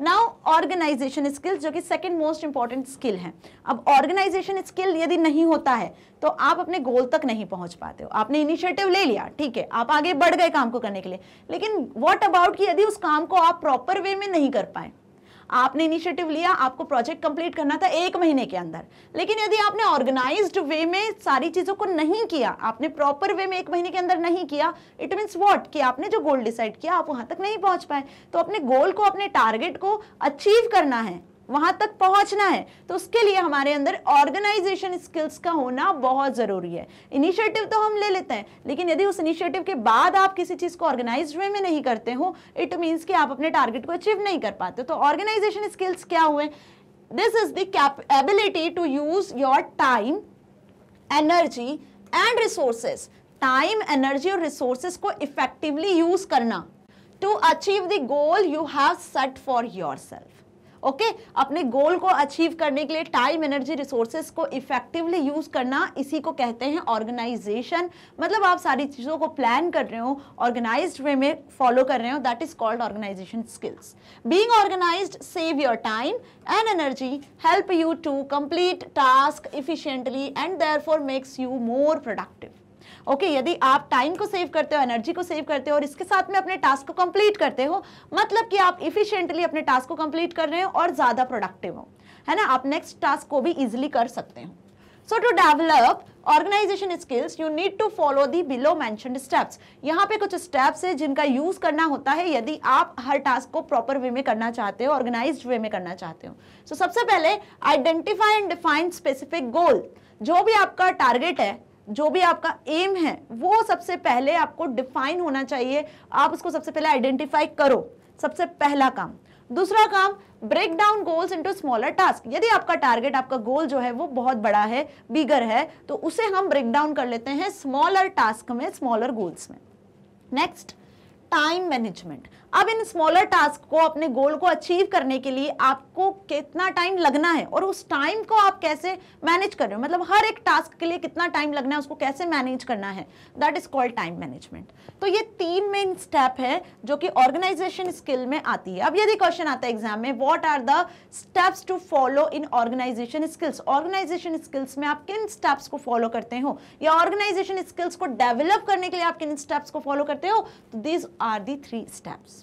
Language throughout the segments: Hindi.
नाउ ऑर्गेनाइजेशन स्किल्स जो कि सेकंड मोस्ट इंपॉर्टेंट स्किल है अब ऑर्गेनाइजेशन स्किल यदि नहीं होता है तो आप अपने गोल तक नहीं पहुंच पाते हो आपने इनिशिएटिव ले लिया ठीक है आप आगे बढ़ गए काम को करने के लिए लेकिन व्हाट अबाउट कि यदि उस काम को आप प्रॉपर वे में नहीं कर पाए आपने इनिशिएटिव लिया आपको प्रोजेक्ट कंप्लीट करना था एक महीने के अंदर लेकिन यदि आपने ऑर्गेनाइज्ड वे में सारी चीज़ों को नहीं किया आपने प्रॉपर वे में एक महीने के अंदर नहीं किया इट मीन्स वॉट कि आपने जो गोल डिसाइड किया आप वहां तक नहीं पहुंच पाए तो अपने गोल को अपने टारगेट को अचीव करना है वहां तक पहुंचना है तो उसके लिए हमारे अंदर ऑर्गेनाइजेशन स्किल्स का होना बहुत ज़रूरी है इनिशिएटिव तो हम ले लेते हैं लेकिन यदि उस इनिशिएटिव के बाद आप किसी चीज़ को ऑर्गेनाइज वे में नहीं करते हो इट मीन्स कि आप अपने टारगेट को अचीव नहीं कर पाते तो ऑर्गेनाइजेशन स्किल्स क्या हुए this is the ability to use your time energy and resources time energy और रिसोर्सेस को इफेक्टिवली यूज करना to achieve the goal you have set for yourself okay अपने गोल को अचीव करने के लिए टाइम एनर्जी रिसोर्सेज को इफेक्टिवली यूज करना इसी को कहते हैं ऑर्गेनाइजेशन मतलब आप सारी चीज़ों को प्लान कर रहे हो ऑर्गेनाइज वे में फॉलो कर रहे हो that is called organization skills being organize save your time and energy help you to complete task efficiently and there makes you more productive okay यदि आप टाइम को सेव करते हो एनर्जी को सेव करते हो और इसके साथ में अपने टास्क को कंप्लीट करते हो मतलब कि आप इफिशियंटली अपने टास्क को कंप्लीट कर रहे हो और ज़्यादा प्रोडक्टिव हो है ना आप नेक्स्ट टास्क को भी इजिली कर सकते हो so to develop organization skills you need to follow the below mention steps यहाँ पे कुछ स्टेप्स है जिनका यूज करना होता है यदि आप हर टास्क को प्रॉपर वे में करना चाहते हो ऑर्गेनाइज वे में करना चाहते हो सो so, सबसे पहले identify and define specific goal जो भी आपका टारगेट है जो भी आपका एम है वो सबसे पहले आपको डिफाइन होना चाहिए आप उसको सबसे पहले आइडेंटिफाई करो सबसे पहला काम दूसरा काम break down goals into smaller task यदि आपका टारगेट आपका गोल जो है वो बहुत बड़ा है बिगर है तो उसे हम ब्रेक डाउन कर लेते हैं स्मॉलर टास्क में स्मॉलर गोल्स में नेक्स्ट टाइम मैनेजमेंट अब इन स्मॉलर टास्क को अपने गोल को अचीव करने के लिए आपको कितना टाइम लगना है और उस टाइम को आप कैसे मैनेज कर रहे हो मतलब हर एक टास्क के लिए कितना टाइम लगना है उसको कैसे मैनेज करना है that is called time management तो ये तीन मेन स्टेप है जो कि ऑर्गेनाइजेशन स्किल में आती है अब यदि क्वेश्चन आता है एग्जाम में what are the steps to follow in organization skills organization skills में आप किन स्टेप्स को फॉलो करते हो या ऑर्गेनाइजेशन स्किल्स को डेवलप करने के लिए आप किन स्टेप्स को फॉलो करते हो तो these are the three steps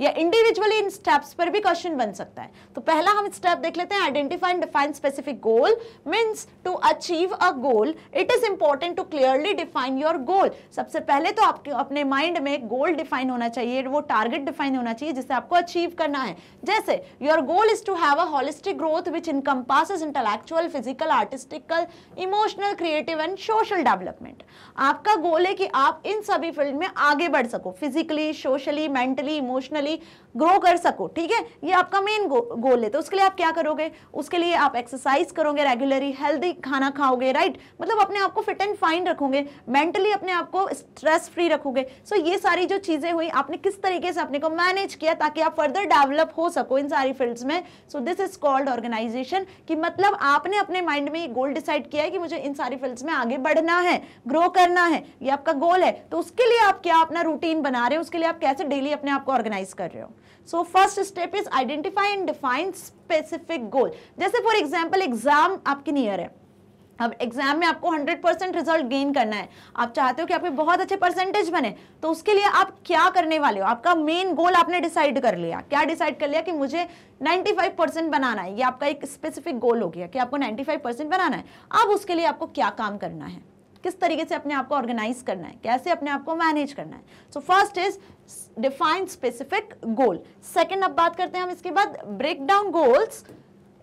या इंडिविजुअली इन स्टेप्स पर भी क्वेश्चन बन सकता है तो पहला हम स्टेप देख लेते हैं identify and define specific goal means to achieve a goal it is important to clearly define your goal सबसे पहले तो आपके अपने माइंड में गोल डिफाइन होना चाहिए वो टारगेट डिफाइन होना चाहिए जिसे आपको अचीव करना है जैसे your goal is to have a holistic growth which encompasses intellectual physical artistical emotional creative and social development आपका गोल है कि आप इन सभी फील्ड में आगे बढ़ सको physically socially mentally emotional personally grow कर सको ठीक है ये आपका मेन गो, गोल है तो उसके लिए आप क्या करोगे उसके लिए आप एक्सरसाइज करोगे रेगुलरली हेल्दी खाना खाओगे राइट मतलब अपने आप को फिट एंड फाइन रखोगे मेंटली अपने आप को स्ट्रेस फ्री रखोगे सो ये सारी जो चीज़ें हुई आपने किस तरीके से अपने को मैनेज किया ताकि आप फर्दर डेवलप हो सको इन सारी फील्ड्स में so this is called organization कि मतलब आपने अपने माइंड में गोल डिसाइड किया है कि मुझे इन सारी फील्ड्स में आगे बढ़ना है ग्रो करना है ये आपका गोल है तो उसके लिए आप क्या अपना रूटीन बना रहे हो उसके लिए आप कैसे डेली अपने आप को ऑर्गेनाइज कर रहे हो so first step is identify and define specific goal जैसे फॉर एग्जाम्पल एग्जाम आपके नियर है अब एग्जाम में आपको 100 परसेंट रिजल्ट गेन करना है आप चाहते हो कि आपके बहुत अच्छे परसेंटेज बने तो उसके लिए आप क्या करने वाले हो आपका मेन गोल आपने डिसाइड कर लिया क्या डिसाइड कर लिया कि मुझे 95 परसेंट बनाना है ये आपका एक स्पेसिफिक गोल हो गया कि आपको 95 परसेंट बनाना है अब उसके लिए आपको क्या काम करना है किस तरीके से अपने आप को ऑर्गेनाइज करना है कैसे अपने आप को मैनेज करना है so first is define specific goal second अब बात करते हैं हम इसके बाद break down goals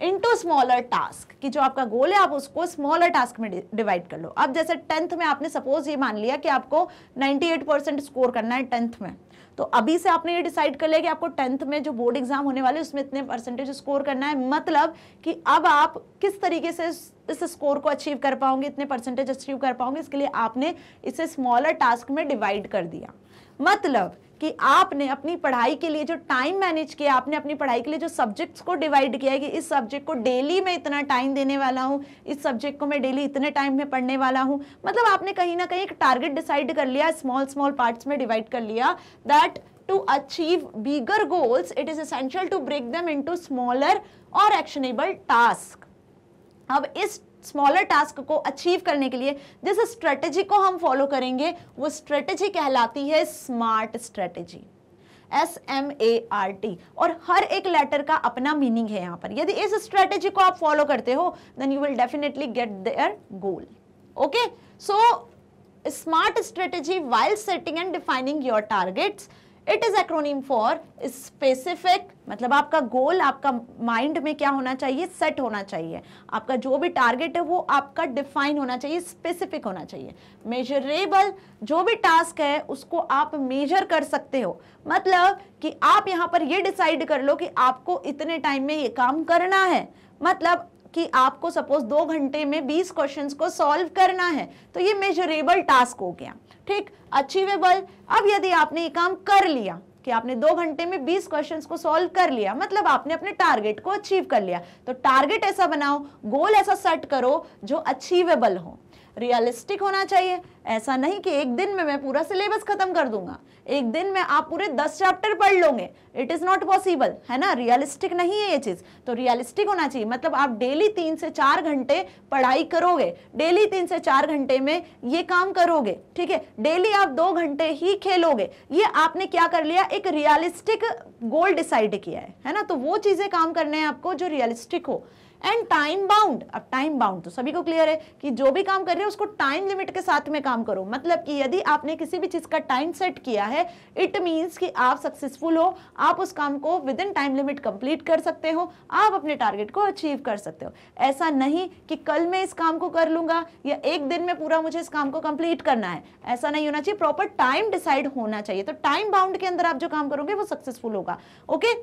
into smaller task कि जो आपका गोल है आप उसको स्मॉलर टास्क में डिवाइड कर लो अब जैसे टेंथ में आपने सपोज ये मान लिया कि आपको 98 परसेंट स्कोर करना है टेंथ में तो अभी से आपने ये डिसाइड कर लिया कि आपको टेंथ में जो बोर्ड एग्जाम होने वाले उसमें इतने परसेंटेज स्कोर करना है मतलब कि अब आप किस तरीके से इस स्कोर को अचीव कर पाओगे इतने परसेंटेज अचीव कर पाओगे इसके लिए आपने इसे स्मॉलर टास्क में डिवाइड कर दिया मतलब कि आपने अपनी पढ़ाई के लिए जो टाइम मैनेज किया आपने अपनी पढ़ाई के लिए जो सब्जेक्ट्स को डिवाइड किया है कि इस सब्जेक्ट को डेली मैं इतना टाइम देने वाला हूँ इस सब्जेक्ट को मैं डेली इतने टाइम में पढ़ने वाला हूँ मतलब आपने कहीं ना कहीं एक टारगेट डिसाइड कर लिया स्मॉल स्मॉल पार्ट्स में डिवाइड कर लिया that to achieve bigger goals, it is essential to break them into smaller और एक्शनेबल टास्क अब इस स्मॉलर टास्क को अचीव करने के लिए जिस स्ट्रेटेजी को हम फॉलो करेंगे वो स्ट्रेटेजी कहलाती है smart strategy S M A R T और हर एक लेटर का अपना मीनिंग है यहां पर यदि इस स्ट्रेटेजी को आप फॉलो करते हो then you will definitely get there goal okay so smart strategy while setting and defining your targets it is acronym for specific मतलब आपका गोल आपका माइंड में क्या होना चाहिए सेट होना चाहिए आपका जो भी टारगेट है वो आपका डिफाइन होना चाहिए स्पेसिफिक होना चाहिए मेजरेबल जो भी टास्क है उसको आप मेजर कर सकते हो मतलब कि आप यहाँ पर ये डिसाइड कर लो कि आपको इतने टाइम में ये काम करना है मतलब कि आपको सपोज दो घंटे में बीस क्वेश्चन को सॉल्व करना है तो ये मेजरेबल टास्क हो गया ठीक अचीवेबल अब यदि आपने ये काम कर लिया कि आपने दो घंटे में बीस क्वेश्चन को सॉल्व कर लिया मतलब आपने अपने टारगेट को अचीव कर लिया तो टारगेट ऐसा बनाओ गोल ऐसा सेट करो जो अचीवेबल हो रियलिस्टिक होना चाहिए ऐसा नहीं कि एक दिन में मैं पूरा सिलेबस खत्म कर दूंगा एक दिन में आप पूरे दस चैप्टर पढ़ लोगे इट इज़ नॉट पॉसिबल है ना रियलिस्टिक नहीं है ये चीज़ तो रियलिस्टिक होना चाहिए मतलब आप डेली तीन से चार घंटे पढ़ाई करोगे डेली तीन से चार घंटे में ये काम करोगे ठीक है डेली आप दो घंटे ही खेलोगे ये आपने क्या कर लिया एक रियलिस्टिक गोल डिसाइड किया है है ना तो वो चीज़ें काम करने हैं आपको जो रियलिस्टिक हो एंड टाइम बाउंड अब टाइम बाउंड तो सभी को क्लियर है कि जो भी काम कर रहे हो उसको टाइम लिमिट के साथ में काम करो मतलब कि यदि आपने किसी भी चीज़ का टाइम सेट किया है इट मीन्स कि आप सक्सेसफुल हो आप उस काम को within time limit complete कर सकते हो आप अपने टारगेट को अचीव कर सकते हो ऐसा नहीं कि कल मैं इस काम को कर लूंगा या एक दिन में पूरा मुझे इस काम को कंप्लीट करना है ऐसा नहीं होना चाहिए प्रॉपर टाइम डिसाइड होना चाहिए तो टाइम बाउंड के अंदर आप जो काम करोगे वो सक्सेसफुल होगा okay okay?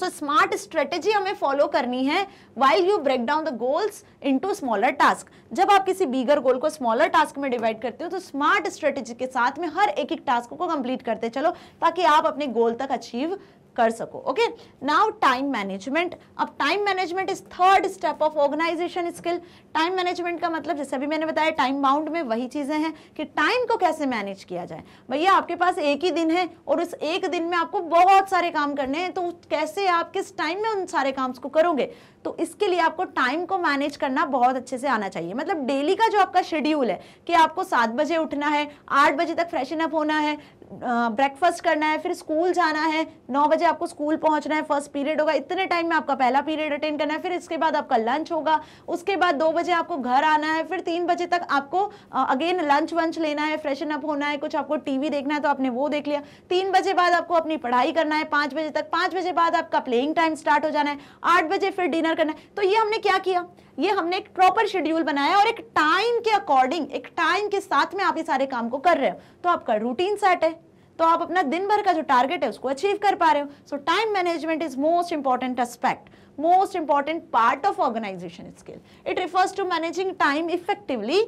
So smart strategy हमें फॉलो करनी है while you break down the goals into smaller task जब आप किसी बीगर गोल को स्मॉलर टास्क में डिवाइड करते हो तो स्मार्ट स्ट्रेटेजी के साथ में हर एक एक टास्क को कंप्लीट करते चलो ताकि आप अपने गोल तक अचीव कर सको ओके नाउ टाइम मैनेजमेंट अब time management is third step of organisation skill time management का मतलब जैसे अभी मैंने बताया टाइम बाउंड में वही चीज़ें हैं कि टाइम को कैसे मैनेज किया जाए भैया आपके पास एक ही दिन है और उस एक दिन में आपको बहुत सारे काम करने हैं तो कैसे आप किस टाइम में उन सारे काम को करोगे तो इसके लिए आपको टाइम को मैनेज करना बहुत अच्छे से आना चाहिए मतलब डेली का जो आपका शेड्यूल है कि आपको सात बजे उठना है आठ बजे तक फ्रेशन अप होना है ब्रेकफास्ट करना है फिर स्कूल जाना है नौ बजे आपको स्कूल पहुंचना है फर्स्ट पीरियड होगा इतने टाइम में आपका पहला पीरियड अटेंड करना है फिर इसके बाद आपका लंच होगा उसके बाद दो बजे आपको घर आना है फिर तीन बजे तक आपको अगेन लंच वंच लेना है फ्रेशन अप होना है कुछ आपको टीवी देखना है तो आपने वो देख लिया तीन बजे बाद आपको अपनी पढ़ाई करना है पाँच बजे तक पाँच बजे बाद आपका प्लेइंग टाइम स्टार्ट हो जाना है आठ बजे फिर डिनर डिनर करना है तो ये हमने क्या किया ये हमने एक प्रॉपर शेड्यूल बनाया और एक टाइम के अकॉर्डिंग एक टाइम के साथ में आप ये सारे काम को कर रहे हो तो आपका रूटीन सेट है तो आप अपना दिन भर का जो टारगेट है उसको अचीव कर पा रहे हो so time management is most important aspect most important part of organisation skill it refers to managing time effectively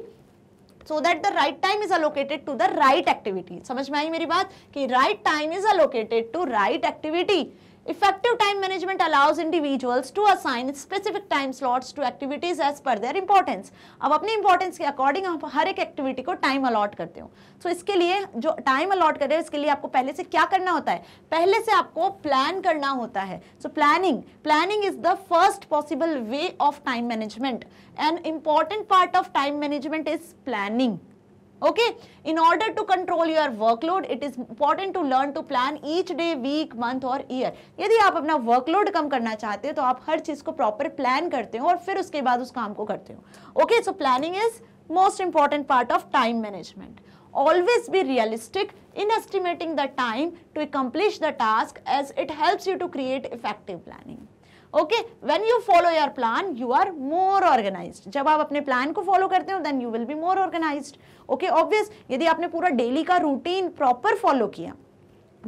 so that the right time is allocated to the right activity समझ में आई मेरी बात कि right time is allocated to right activity Effective time management allows individuals to assign specific time slots to activities as per their importance. अब अपने importance के according आप हर एक activity को time allot करते हो so, इसके लिए जो time allot कर रहे हो इसके लिए आपको पहले से क्या करना होता है पहले से आपको plan करना होता है so planning planning is the first possible way of time management an important part of time management is planning okay in order to control your workload it is important to learn to plan each day week month or year यदि आप अपना workload कम करना चाहते हो तो आप हर चीज को proper plan करते हो और फिर उसके बाद उस काम को करते हो okay so planning is most important part of time management always be realistic in estimating the time to accomplish the task as it helps you to create effective planning okay when you follow your plan you are more organise जब आप अपने प्लान को फॉलो करते हो then you will be more organise okay obvious यदि आपने पूरा डेली का रूटीन प्रॉपर फॉलो किया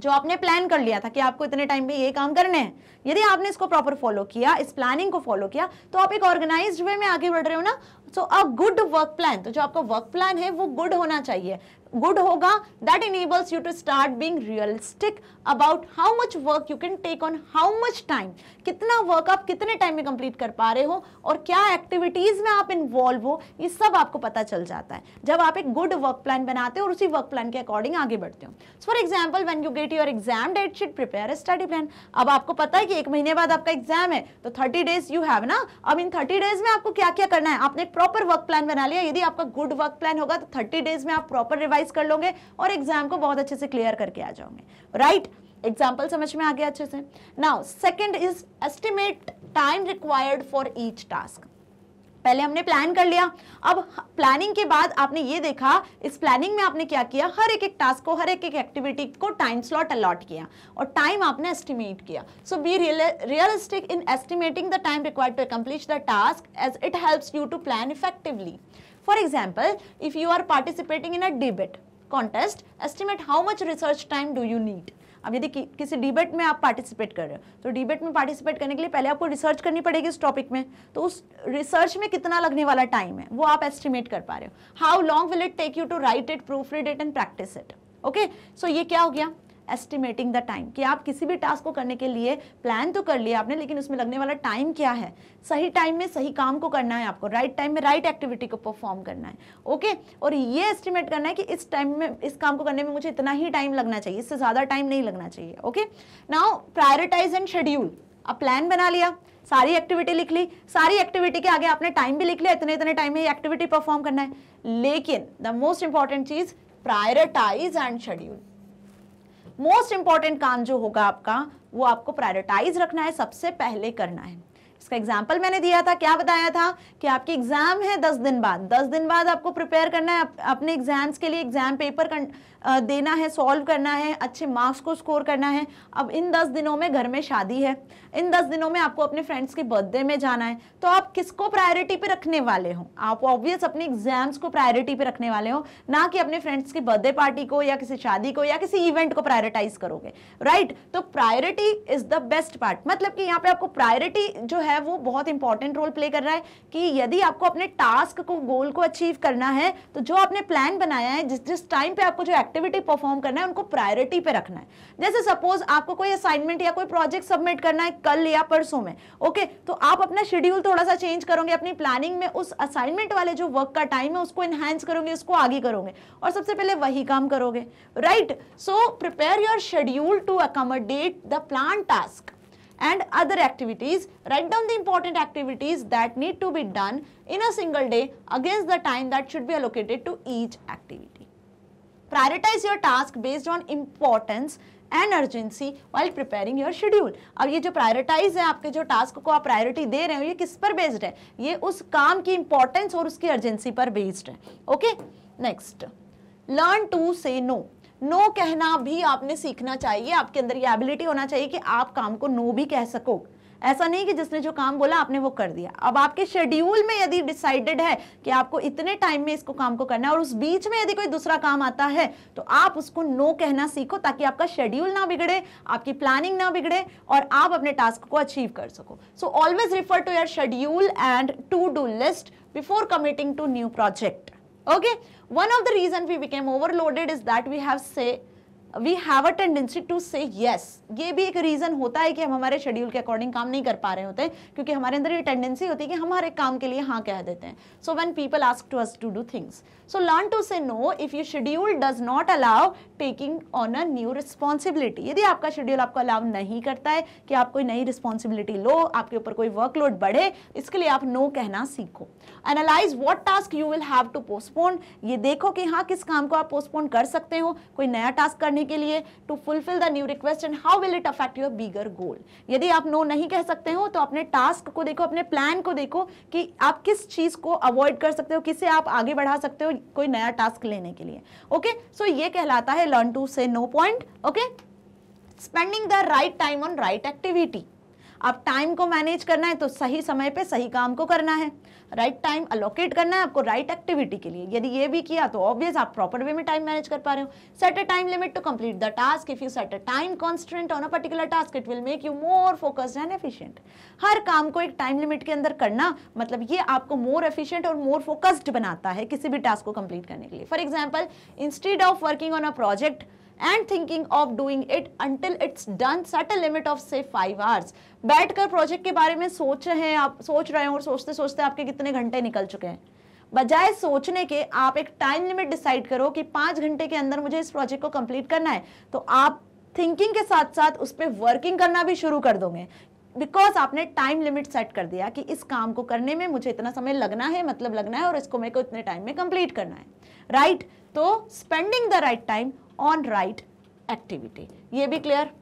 जो आपने प्लान कर लिया था कि आपको इतने टाइम पे ये काम करने हैं यदि आपने इसको प्रॉपर फॉलो किया इस प्लानिंग को फॉलो किया तो आप एक ऑर्गेनाइज्ड वे में आगे बढ़ रहे हो ना so a good work plan तो जो आपका वर्क प्लान है वो गुड होना चाहिए गुड होगा that enables you to start being realistic about how much work you can take on how much time कितना वर्क आप कितने टाइम में कंप्लीट कर पा रहे हो और क्या एक्टिविटीज़ में आप इन्वॉल्व हो ये सब आपको पता चल जाता है जब आप एक गुड वर्क प्लान बनाते हो और उसी वर्क प्लान के अकॉर्डिंग आगे बढ़ते हो for example when you get your exam date sheet prepare study plan अब आपको पता है कि एक महीने बाद आपका एग्जाम है तो थर्टी डेज यू हैव ना अब इन थर्टी डेज में आपको क्या क्या करना है आपने प्रॉपर वर्क प्लान बना लिया यदि आपका गुड वर्क प्लान होगा तो थर्टी डेज में आप प्रॉपर रिवाइज कर लोगे और एग्जाम को बहुत अच्छे से क्लियर करके आ जाओगे राइट एग्जाम्पल समझ में आ गया अच्छे से now second is estimate time required for each task पहले हमने प्लान कर लिया अब प्लानिंग के बाद आपने ये देखा इस प्लानिंग में आपने क्या किया हर एक एक टास्क को हर एक एक एक्टिविटी को टाइम स्लॉट अलॉट किया और टाइम आपने एस्टिमेट किया so be realistic in estimating the time required to accomplish the task as it helps you to plan effectively for example if you are participating in a debate contest estimate how much research time do you need अब यदि कि, किसी डिबेट में आप पार्टिसिपेट कर रहे हो तो डिबेट में पार्टिसिपेट करने के लिए पहले आपको रिसर्च करनी पड़ेगी इस टॉपिक में तो उस रिसर्च में कितना लगने वाला टाइम है वो आप एस्टिमेट कर पा रहे हो how long will it take you to write it proof read it and practise it okay so ये क्या हो गया एस्टिमेटिंग द टाइम कि आप किसी भी टास्क को करने के लिए प्लान तो कर लिया आपने लेकिन उसमें लगने वाला टाइम क्या है सही टाइम में सही काम को करना है आपको राइट टाइम में राइट एक्टिविटी को परफॉर्म करना है ओके और ये एस्टिमेट करना है कि इस टाइम में इस काम को करने में मुझे इतना ही टाइम लगना चाहिए इससे ज़्यादा टाइम नहीं लगना चाहिए okay now prioritise and schedule आप प्लान बना लिया सारी एक्टिविटी लिख ली सारी एक्टिविटी के आगे आपने टाइम भी लिख लिया इतने इतने टाइम में ये एक्टिविटी परफॉर्म करना है लेकिन द मोस्ट इंपॉर्टेंट चीज़ prioritise and schedule most important काम जो होगा आपका वो आपको प्रायोरिटाइज रखना है सबसे पहले करना है इसका एग्जाम्पल मैंने दिया था क्या बताया था कि आपकी एग्जाम है दस दिन बाद दस दिन बाद आपको प्रिपेयर करना है अप, अपने एग्जाम्स के लिए एग्जाम पेपर देना है सॉल्व करना है अच्छे मार्क्स को स्कोर करना है अब इन दस दिनों में घर में शादी है इन दस दिनों में आपको अपने फ्रेंड्स के बर्थडे में जाना है तो आप किसको प्रायोरिटी पे रखने वाले हो आप ऑब्वियस अपने एग्जाम्स को प्रायोरिटी पे रखने वाले हो ना कि अपने फ्रेंड्स की बर्थडे पार्टी को या किसी शादी को या किसी इवेंट को प्रायोरिटाइज करोगे राइट तो priority is the best part मतलब कि यहाँ पे आपको प्रायोरिटी जो है वो बहुत इंपॉर्टेंट रोल प्ले कर रहा है कि यदि आपको अपने टास्क को गोल को अचीव करना है तो जो आपने प्लान बनाया है जिस जिस टाइम पे आपको जो एक्टिव एक्टिविटी परफॉर्म करना है उनको प्रायोरिटी पे रखना है जैसे सपोज आपको कोई असाइनमेंट या कोई प्रोजेक्ट सबमिट करना है कल या परसों में ओके तो आप अपना शेड्यूल थोड़ा सा चेंज करोगे अपनी प्लानिंग में उस असाइनमेंट वाले जो वर्क का टाइम है उसको एनहेंस करोगे उसको आगे करोगे और सबसे पहले वही काम करोगे right so prepare your schedule to accommodate the plan task and other activities write down the important activities that need to be done in a single day against the time that should be allocated to each activity prioritise your task based on importance and urgency while preparing your schedule अब ये जो प्रायोरिटाइज है आपके जो टास्क को आप प्रायोरिटी दे रहे हो ये किस पर बेस्ड है ये उस काम की इंपॉर्टेंस और उसकी अर्जेंसी पर बेस्ड है okay next learn to say no no कहना भी आपने सीखना चाहिए आपके अंदर ये एबिलिटी होना चाहिए कि आप काम को नो भी कह सको ऐसा नहीं कि जिसने जो काम बोला आपने वो कर दिया अब आपके शेड्यूल में यदि डिसाइडेड है कि आपको इतने टाइम में इसको काम को करना है और उस बीच में यदि कोई दूसरा काम आता है तो आप उसको नो कहना सीखो ताकि आपका शेड्यूल ना बिगड़े आपकी प्लानिंग ना बिगड़े और आप अपने टास्क को अचीव कर सको so always refer to your schedule and to do list before committing to new project okay one of the reason we became overloaded is that we have say we have a tendency to say yes ये भी एक रीज़न होता है कि हम हमारे शेड्यूल के अकॉर्डिंग काम नहीं कर पा रहे होते क्योंकि हमारे अंदर ये टेंडेंसी होती है कि हम हर एक काम के लिए हाँ कह देते हैं so when people ask to us to do things so learn to say no if you schedule does not allow taking on a new responsibility यदि आपका शेड्यूल आपको अलाउ नहीं करता है कि आप कोई नई रिस्पॉन्सिबिलिटी लो आपके ऊपर कोई वर्कलोड बढ़े इसके लिए आप नो कहना सीखो analyse what task you will have to postpone ये देखो कि हाँ किस काम को आप पोस्टपोन कर सकते हो कोई नया टास्क करने के लिए to fulfil the new request and how will it affect your bigger goal यदि आप नो नहीं कह सकते हो तो अपने टास्क को देखो अपने प्लान को देखो कि आप किस चीज को अवॉइड कर सकते हो किसे आप आगे बढ़ा सकते हो कोई नया टास्क लेने के लिए ओके okay? सो so ये कहलाता है learn to say no point okay spending the right time on right activity आप टाइम को मैनेज करना है तो सही समय पे सही काम को करना है राइट टाइम अलोकेट करना है आपको राइट right एक्टिविटी के लिए यदि ये भी किया तो ऑब्वियस आप प्रॉपर वे में टाइम मैनेज कर पा रहे हो set a time limit to complete the task if you set a time constant on a particular task it will make you more focused and efficient हर काम को एक टाइम लिमिट के अंदर करना मतलब ये आपको मोर एफिशियंट और मोर फोकस्ड बनाता है किसी भी टास्क को कंप्लीट करने के लिए for example instead of working on a project and thinking of doing it until it's done set a limit of say five hours. बैठकर प्रोजेक्ट के बारे में सोच रहे हैं आप सोच रहे हैं और सोचते सोचते आपके कितने घंटे निकल चुके हैं बजाय सोचने के आप एक टाइम लिमिट डिसाइड करो कि पाँच घंटे के अंदर मुझे इस प्रोजेक्ट को कंप्लीट करना है तो आप थिंकिंग के साथ साथ उस पर वर्किंग करना भी शुरू कर दोगे बिकॉज आपने टाइम लिमिट सेट कर दिया कि इस काम को करने में मुझे इतना समय लगना है मतलब लगना है और इसको मेरे को इतने टाइम में कंप्लीट करना है राइट right? तो spending the right time on right activity ये भी क्लियर